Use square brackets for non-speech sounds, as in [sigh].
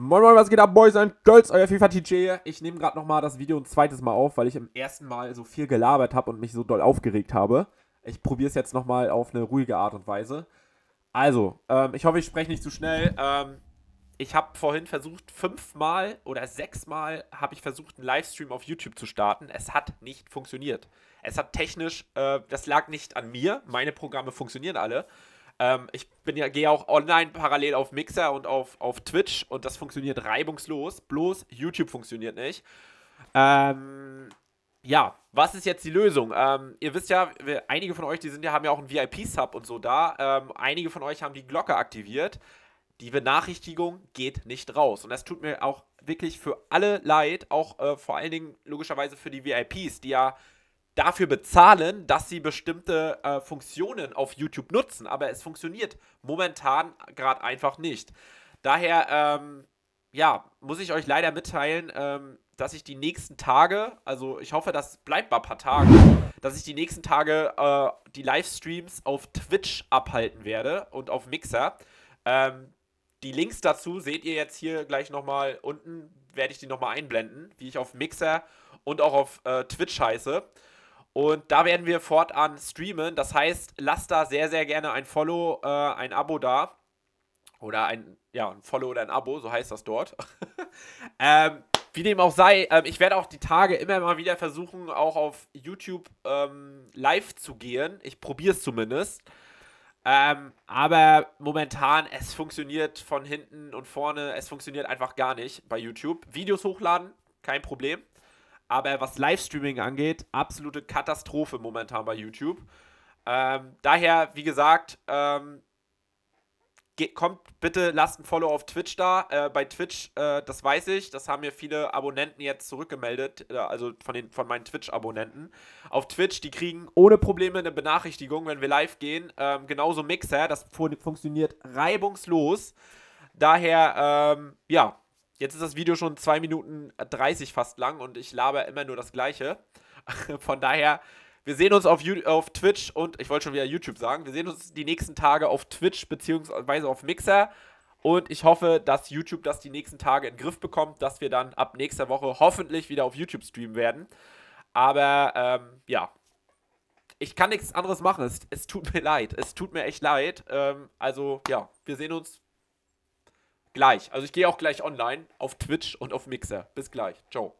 Moin Moin, was geht ab, Boys und Girls, euer FIFA TJ. Ich nehme gerade nochmal das Video ein zweites Mal auf, weil ich im ersten Mal so viel gelabert habe und mich so doll aufgeregt habe. Ich probiere es jetzt nochmal auf eine ruhige Art und Weise. Also, ähm, ich hoffe, ich spreche nicht zu schnell. Ähm, ich habe vorhin versucht, fünfmal oder sechsmal habe ich versucht, einen Livestream auf YouTube zu starten. Es hat nicht funktioniert. Es hat technisch, äh, das lag nicht an mir. Meine Programme funktionieren alle. Ähm, ich bin ja, gehe auch online parallel auf Mixer und auf, auf Twitch und das funktioniert reibungslos. Bloß YouTube funktioniert nicht. Ähm, ja, was ist jetzt die Lösung? Ähm, ihr wisst ja, wir, einige von euch, die sind ja, haben ja auch einen VIP-Sub und so da. Ähm, einige von euch haben die Glocke aktiviert. Die Benachrichtigung geht nicht raus. Und das tut mir auch wirklich für alle leid, auch äh, vor allen Dingen logischerweise für die VIPs, die ja dafür bezahlen, dass sie bestimmte äh, Funktionen auf YouTube nutzen, aber es funktioniert momentan gerade einfach nicht. Daher, ähm, ja, muss ich euch leider mitteilen, ähm, dass ich die nächsten Tage, also ich hoffe, das bleibt mal ein paar Tage, dass ich die nächsten Tage äh, die Livestreams auf Twitch abhalten werde und auf Mixer. Ähm, die Links dazu seht ihr jetzt hier gleich nochmal unten, werde ich die nochmal einblenden, wie ich auf Mixer und auch auf äh, Twitch heiße. Und da werden wir fortan streamen. Das heißt, lasst da sehr, sehr gerne ein Follow, äh, ein Abo da. Oder ein, ja, ein Follow oder ein Abo, so heißt das dort. [laughs] ähm, wie dem auch sei, ähm, ich werde auch die Tage immer mal wieder versuchen, auch auf YouTube ähm, live zu gehen. Ich probiere es zumindest. Ähm, aber momentan, es funktioniert von hinten und vorne, es funktioniert einfach gar nicht bei YouTube. Videos hochladen, kein Problem. Aber was Livestreaming angeht, absolute Katastrophe momentan bei YouTube. Ähm, daher, wie gesagt, ähm, kommt bitte, lasst ein Follow auf Twitch da. Äh, bei Twitch, äh, das weiß ich, das haben mir viele Abonnenten jetzt zurückgemeldet, äh, also von, den, von meinen Twitch-Abonnenten. Auf Twitch, die kriegen ohne Probleme eine Benachrichtigung, wenn wir live gehen. Ähm, genauso Mixer, das funktioniert reibungslos. Daher, ähm, ja, Jetzt ist das Video schon 2 Minuten 30 äh, fast lang und ich laber immer nur das Gleiche. [laughs] Von daher, wir sehen uns auf, auf Twitch und ich wollte schon wieder YouTube sagen. Wir sehen uns die nächsten Tage auf Twitch bzw. auf Mixer. Und ich hoffe, dass YouTube das die nächsten Tage in den Griff bekommt, dass wir dann ab nächster Woche hoffentlich wieder auf YouTube streamen werden. Aber ähm, ja, ich kann nichts anderes machen. Es, es, tut mir leid. Es tut mir echt leid. Ähm, also ja, wir sehen uns gleich. Also ich gehe auch gleich online auf Twitch und auf Mixer. Bis gleich. Ciao.